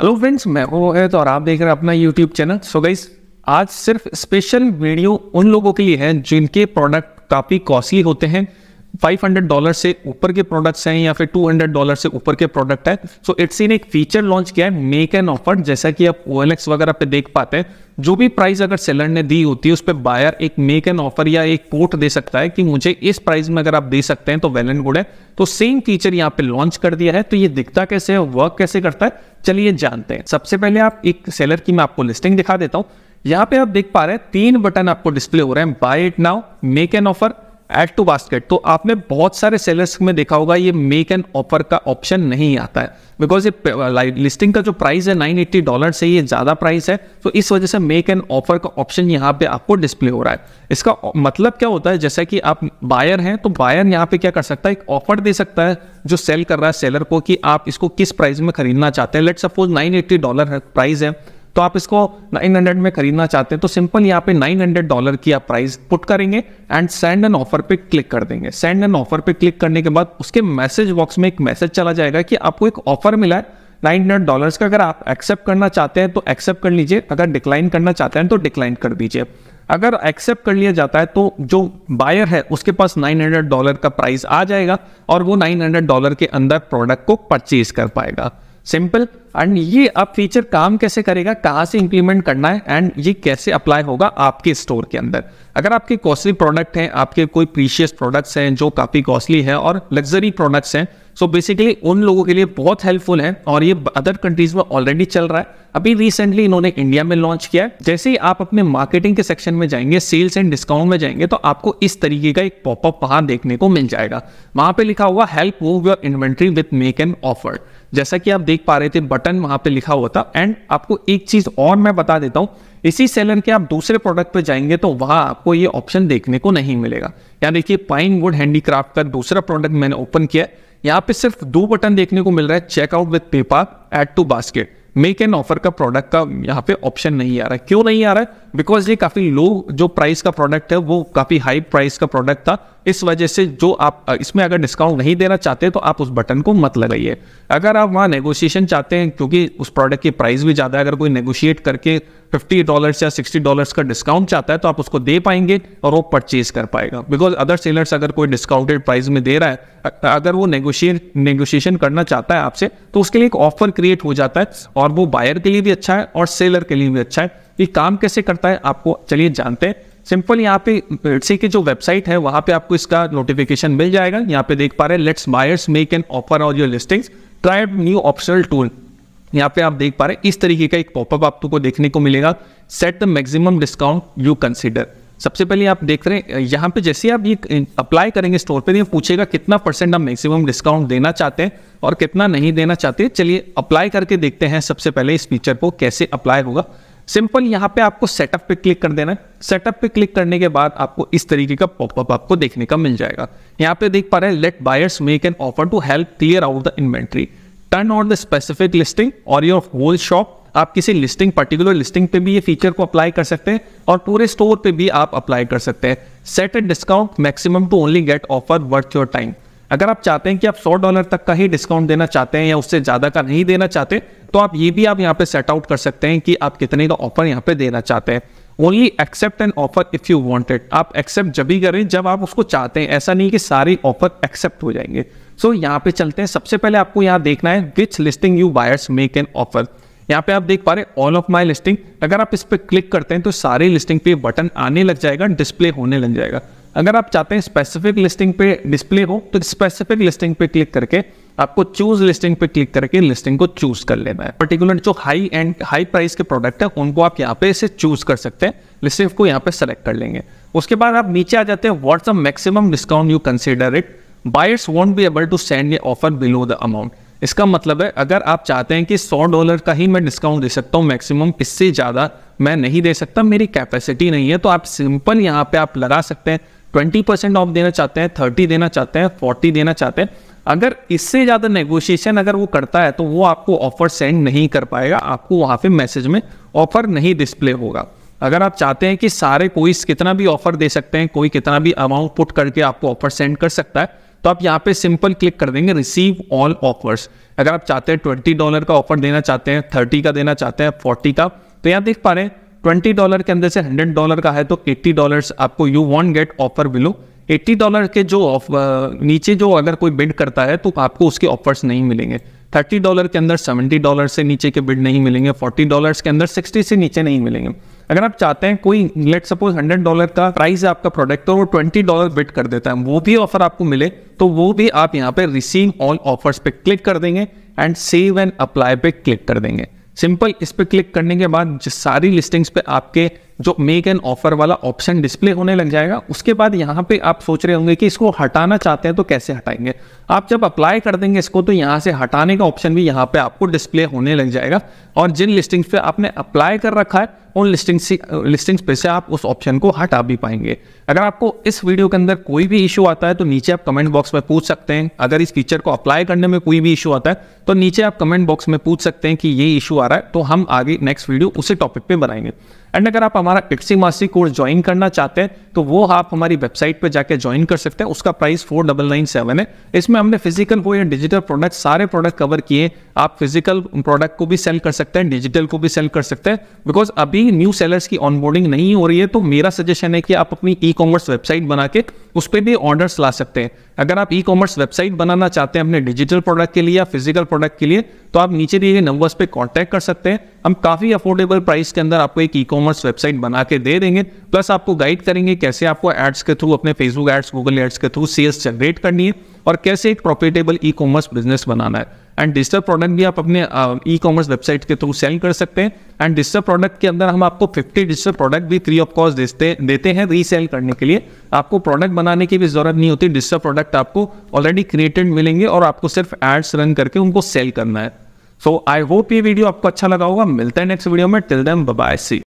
hello friends मैं वो है तो और आप देख रहे हैं अपना यूट्यूब चैनल सो गाइस आज सिर्फ स्पेशल वीडियो उन लोगों के लिए है जिनके प्रोडक्ट काफ़ी कॉस्टली होते हैं 500 डॉलर से ऊपर के प्रोडक्ट्स हैं या फिर 200 डॉलर से ऊपर के प्रोडक्ट है सो इट इट्स एक फीचर लॉन्च किया है मेक एन ऑफर जैसा कि आप ओ वगैरह पे देख पाते हैं जो भी प्राइस अगर सेलर ने दी होती है उस पर बायर एक मेक एन ऑफर या एक कोट दे सकता है कि मुझे इस प्राइस में अगर आप दे सकते हैं तो वेल एंड गुड है तो सेम फीचर यहाँ पे लॉन्च कर दिया है तो ये दिखता कैसे है वर्क कैसे करता है चलिए जानते हैं सबसे पहले आप एक सेलर की मैं आपको लिस्टिंग दिखा देता हूँ यहाँ पे आप देख पा रहे हैं तीन बटन आपको डिस्प्ले हो रहे हैं buy it now make an offer add to basket तो आपने बहुत सारे सेलर्स में देखा होगा ये मेक एंड ऑफर का ऑप्शन नहीं आता है बिकॉज ये लिस्टिंग का जो प्राइस है एट्टी डॉलर से ये ज़्यादा प्राइस है तो इस वजह से मेक एंड ऑफर का ऑप्शन यहाँ पे आपको डिस्प्ले हो रहा है इसका मतलब क्या होता है जैसा कि आप बायर हैं तो बायर यहाँ पे क्या कर सकता है एक ऑफर दे सकता है जो सेल कर रहा है सेलर को कि आप इसको किस प्राइस में खरीदना चाहते हैं let suppose nine eighty dollar price है तो आप इसको 900 में खरीदना चाहते हैं तो सिंपल यहाँ पे 900 डॉलर की आप प्राइस पुट करेंगे एंड सेंड एन ऑफर पे क्लिक कर देंगे सेंड एन ऑफर पे क्लिक करने के बाद उसके मैसेज बॉक्स में एक मैसेज चला जाएगा कि आपको एक ऑफर मिला है नाइन हंड्रेड का अगर आप एक्सेप्ट करना चाहते हैं तो एक्सेप्ट कर लीजिए अगर डिक्लाइन करना चाहते हैं तो डिक्लाइन कर दीजिए अगर एक्सेप्ट कर लिया जाता है तो जो बायर है उसके पास 900 डॉलर का प्राइस आ जाएगा और वो 900 डॉलर के अंदर प्रोडक्ट को परचेज कर पाएगा सिंपल एंड ये अब फीचर काम कैसे करेगा कहाँ से इंप्लीमेंट करना है एंड ये कैसे अप्लाई होगा आपके स्टोर के अंदर अगर आपके कॉस्टली प्रोडक्ट हैं आपके कोई प्रीशियस प्रोडक्ट्स हैं जो काफ़ी कॉस्टली है और लग्जरी प्रोडक्ट्स हैं सो बेसिकली उन लोगों के लिए बहुत हेल्पफुल है और ये अदर कंट्रीज में ऑलरेडी चल रहा है अभी रिसेंटली इन्होंने इंडिया में लॉन्च किया है जैसे ही आप अपने मार्केटिंग के सेक्शन में जाएंगे सेल्स एंड डिस्काउंट में जाएंगे तो आपको इस तरीके का एक पॉपअप वहां देखने को मिल जाएगा वहां पे लिखा हुआ help move your inventory with make an offer जैसा कि आप देख पा रहे थे बटन वहां पे लिखा हुआ था एंड आपको एक चीज और मैं बता देता हूं इसी सेलर के आप दूसरे प्रोडक्ट पे जाएंगे तो वहां आपको ये ऑप्शन देखने को नहीं मिलेगा या देखिए पाइन वुड हैंडीक्राफ्ट का दूसरा प्रोडक्ट मैंने ओपन किया यहाँ पे सिर्फ दो बटन देखने को मिल रहा है checkout with PayPal add to basket make an offer का प्रोडक्ट का यहाँ पे ऑप्शन नहीं आ रहा है क्यों नहीं आ रहा है बिकॉज ये काफ़ी लो जो प्राइस का प्रोडक्ट है वो काफ़ी हाई प्राइस का प्रोडक्ट था इस वजह से जो आप इसमें अगर डिस्काउंट नहीं देना चाहते तो आप उस बटन को मत लगाइए अगर आप वहाँ नेगोशिएशन चाहते हैं क्योंकि उस प्रोडक्ट की प्राइस भी ज़्यादा है अगर कोई नेगोशिएट करके फिफ्टी डॉलर्स या सिक्सटी डॉलर्स का डिस्काउंट चाहता है तो आप उसको दे पाएंगे और वो परचेज कर पाएगा बिकॉज अदर सेलर्स अगर कोई डिस्काउंटेड प्राइस में दे रहा है अगर वो नेगोशिएट नेगोशिएशन करना चाहता है आपसे तो उसके लिए एक ऑफर क्रिएट हो जाता है और वो बायर के लिए भी अच्छा है और सेलर के लिए भी अच्छा है ये काम कैसे करता है आपको चलिए जानते हैं सिंपल यहाँ पे सी की जो वेबसाइट है वहाँ पे आपको इसका नोटिफिकेशन मिल जाएगा यहाँ पे देख पा रहे हैं let's buyers make an offer or your listings try new optional tool यहाँ पे आप देख पा रहे हैं इस तरीके का एक पॉपअप आप आपको देखने को मिलेगा set the maximum discount you consider सबसे पहले आप देख रहे हैं यहाँ पे जैसे आप ये अप्लाई करेंगे स्टोर पे ये पूछेगा कितना परसेंट आप मैक्सिमम डिस्काउंट देना चाहते हैं और कितना नहीं देना चाहते चलिए अप्लाई करके देखते हैं सबसे पहले इस फीचर को कैसे अप्लाई होगा सिंपल यहाँ पे आपको सेटअप पे क्लिक कर देना है सेटअप पे क्लिक करने के बाद आपको इस तरीके का पॉपअप आपको देखने का मिल जाएगा यहाँ पे देख पा रहे हैं let buyers make an offer to help clear out the inventory turn on the specific listing और योर होल शॉप आप किसी लिस्टिंग पर्टिकुलर लिस्टिंग पे भी ये फीचर को अप्लाई कर सकते हैं और पूरे स्टोर पे भी आप अप्लाई कर सकते हैं set a discount maximum to only get offer worth your time अगर आप चाहते हैं कि आप सौ डॉलर तक का ही डिस्काउंट देना चाहते हैं या उससे ज़्यादा का नहीं देना चाहते तो आप ये भी आप यहाँ पे सेट आउट कर सकते हैं कि आप कितने का ऑफर यहाँ पे देना चाहते हैं only accept an offer if you wanted आप एक्सेप्ट जब भी करें जब आप उसको चाहते हैं ऐसा नहीं कि सारे ऑफर एक्सेप्ट हो जाएंगे सो so, यहाँ पे चलते हैं सबसे पहले आपको यहाँ देखना है which listing you buyers make an offer यहाँ पे आप देख पा रहे ऑल ऑफ माई लिस्टिंग अगर आप इस पर क्लिक करते हैं तो सारी लिस्टिंग पे बटन आने लग जाएगा डिस्प्ले होने लग जाएगा अगर आप चाहते हैं स्पेसिफिक लिस्टिंग पे डिस्प्ले हो तो स्पेसिफिक लिस्टिंग पे क्लिक करके आपको चूज लिस्टिंग पे क्लिक करके लिस्टिंग को चूज कर लेना है पर्टिकुलर जो हाई एंड हाई प्राइस के प्रोडक्ट है उनको आप यहाँ पे इसे चूज कर सकते हैं लिस्टिंग को यहाँ पे सेलेक्ट कर लेंगे उसके बाद आप नीचे आ जाते हैं what's the maximum discount you consider it buyers won't be able to send ये ऑफर बिलो द अमाउंट इसका मतलब है अगर आप चाहते हैं कि सौ डॉलर का ही मैं डिस्काउंट दे सकता हूँ मैक्सिमम इससे ज़्यादा मैं नहीं दे सकता मेरी कैपेसिटी नहीं है तो आप सिंपल यहाँ पे आप लगा सकते हैं ट्वेंटी परसेंट ऑफ देना चाहते हैं थर्टी देना चाहते हैं फोर्टी देना चाहते हैं अगर इससे ज़्यादा नेगोशिएशन अगर वो करता है तो वो आपको ऑफर सेंड नहीं कर पाएगा आपको वहाँ पे मैसेज में ऑफर नहीं डिस्प्ले होगा अगर आप चाहते हैं कि सारे कोई कितना भी ऑफर दे सकते हैं कोई कितना भी अमाउंट पुट करके आपको ऑफर सेंड कर सकता है तो आप यहाँ पे सिंपल क्लिक कर देंगे रिसीव ऑल ऑफर्स अगर आप चाहते हैं ट्वेंटी डॉलर का ऑफर देना चाहते हैं थर्टी का देना चाहते हैं फोर्टी का तो यहाँ देख पा रहे हैं ट्वेंटी डॉलर के अंदर से हंड्रेड डॉलर का है तो एट्टी डॉलर आपको you won't get offer below eighty dollar के जो ऑफ नीचे जो अगर कोई बिड करता है तो आपको उसके ऑफर्स नहीं मिलेंगे थर्टी डॉलर के अंदर सेवेंटी डॉलर से नीचे के बिड नहीं मिलेंगे फोर्टी डॉलर के अंदर सिक्सटी से नीचे नहीं मिलेंगे अगर आप चाहते हैं कोई लेट सपोज हंड्रेड डॉलर का प्राइस है आपका प्रोडक्ट तो और वो ट्वेंटी डॉलर बिट कर देता है वो भी ऑफर आपको मिले तो वो भी आप यहाँ पे रिसीव ऑल ऑफर्स पे क्लिक कर देंगे एंड सेव एंड अप्लाई पे क्लिक कर देंगे सिंपल इस पे क्लिक करने के बाद सारी लिस्टिंग्स पे आपके जो मेक एन ऑफर वाला ऑप्शन डिस्प्ले होने लग जाएगा उसके बाद यहाँ पे आप सोच रहे होंगे कि इसको हटाना चाहते हैं तो कैसे हटाएंगे आप जब अप्लाई कर देंगे इसको तो यहाँ से हटाने का ऑप्शन भी यहाँ पे आपको डिस्प्ले होने लग जाएगा और जिन लिस्टिंग्स पे आपने अप्लाई कर रखा है उन लिस्टिंग लिस्टिंग्स पे से आप उस ऑप्शन को हटा भी पाएंगे अगर आपको इस वीडियो के अंदर कोई भी इशू आता है तो नीचे आप कमेंट बॉक्स में पूछ सकते हैं अगर इस फीचर को अप्लाई करने में कोई भी इशू आता है तो नीचे आप कमेंट बॉक्स में पूछ सकते हैं कि ये इशू आ रहा है तो हम आगे नेक्स्ट वीडियो उसी टॉपिक पे बनाएंगे एंड अगर आप हमारा पिक्सी मासी कोर्स ज्वाइन करना चाहते हैं तो वो आप हमारी वेबसाइट पर जाकर ज्वाइन कर सकते हैं उसका price four double nine seven है इसमें हमने फिजिकल हो या डिजिटल प्रोडक्ट सारे प्रोडक्ट कवर किए आप फिजिकल प्रोडक्ट को भी सेल कर सकते हैं डिजिटल को भी सेल कर सकते हैं बिकॉज अभी न्यू सेलर्स की ऑनबोर्डिंग नहीं हो रही है तो मेरा सजेशन है कि आप अपनी ई कॉमर्स वेबसाइट बना के उस पर भी ऑर्डर्स ला सकते हैं अगर आप ई कॉमर्स वेबसाइट बनाना चाहते हैं अपने डिजिटल प्रोडक्ट के लिए या फिजिकल प्रोडक्ट के लिए तो आप नीचे दिए गए नंबर्स पे कांटेक्ट कर सकते हैं हम काफ़ी अफोर्डेबल प्राइस के अंदर आपको एक ई कॉमर्स वेबसाइट बना के दे देंगे प्लस आपको गाइड करेंगे कैसे आपको एड्स के थ्रू अपने फेसबुक एड्स गूगल एड्स के थ्रू सेल्स जनरेट करनी है और कैसे एक प्रॉफिटेबल ई कॉमर्स बिजनेस बनाना है एंड डिजिटल प्रोडक्ट भी आप अपने ई कॉमर्स वेबसाइट के थ्रू सेल कर सकते हैं एंड डिजिटल प्रोडक्ट के अंदर हम आपको 50 डिजिटल प्रोडक्ट भी फ्री ऑफ कॉस्ट देते देते हैं रीसेल करने के लिए आपको प्रोडक्ट बनाने की भी जरूरत नहीं होती डिजिटल प्रोडक्ट आपको ऑलरेडी क्रिएटेड मिलेंगे और आपको सिर्फ एड्स रन करके उनको सेल करना है सो आई होप ये वीडियो आपको अच्छा लगा होगा मिलता है नेक्स्ट वीडियो में टिल देम बाय सी